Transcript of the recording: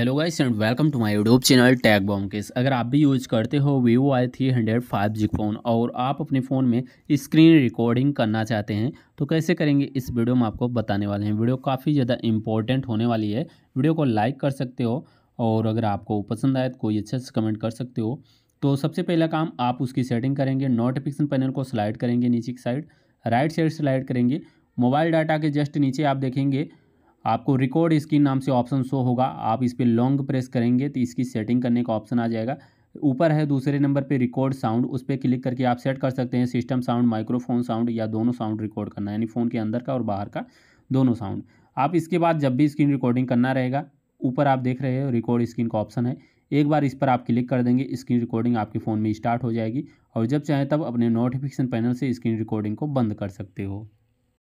hello guys and welcome to my YouTube channel टैग बॉम केस अगर आप भी यूज करते हो Vivo I three hundred five G phone और आप अपने फ़ोन में स्क्रीन रिकॉर्डिंग करना चाहते हैं तो कैसे करेंगे इस वीडियो में आपको बताने वाले हैं वीडियो काफ़ी ज़्यादा इंपॉर्टेंट होने वाली है वीडियो को लाइक कर सकते हो और अगर आपको पसंद आए तो कोई अच्छे से कमेंट कर सकते हो तो सबसे पहला काम आप उसकी सेटिंग करेंगे नोटिफिकेशन पैनल को स्लाइड करेंगे नीचे की साइड राइट साइड स्लाइड करेंगे मोबाइल डाटा के जस्ट नीचे आप देखेंगे आपको रिकॉर्ड स्क्रीन नाम से ऑप्शन शो होगा आप इस पर लॉन्ग प्रेस करेंगे तो इसकी सेटिंग करने का ऑप्शन आ जाएगा ऊपर है दूसरे नंबर पे रिकॉर्ड साउंड उस पर क्लिक करके आप सेट कर सकते हैं सिस्टम साउंड माइक्रोफोन साउंड या दोनों साउंड रिकॉर्ड करना यानी फ़ोन के अंदर का और बाहर का दोनों साउंड आप इसके बाद जब भी स्क्रीन रिकॉर्डिंग करना रहेगा ऊपर आप देख रहे हो रिकॉर्ड स्क्रीन का ऑप्शन है एक बार इस पर आप क्लिक कर देंगे स्क्रीन रिकॉर्डिंग आपके फ़ोन में स्टार्ट हो जाएगी और जब चाहें तब अपने नोटिफिकेशन पैनल से स्क्रीन रिकॉर्डिंग को बंद कर सकते हो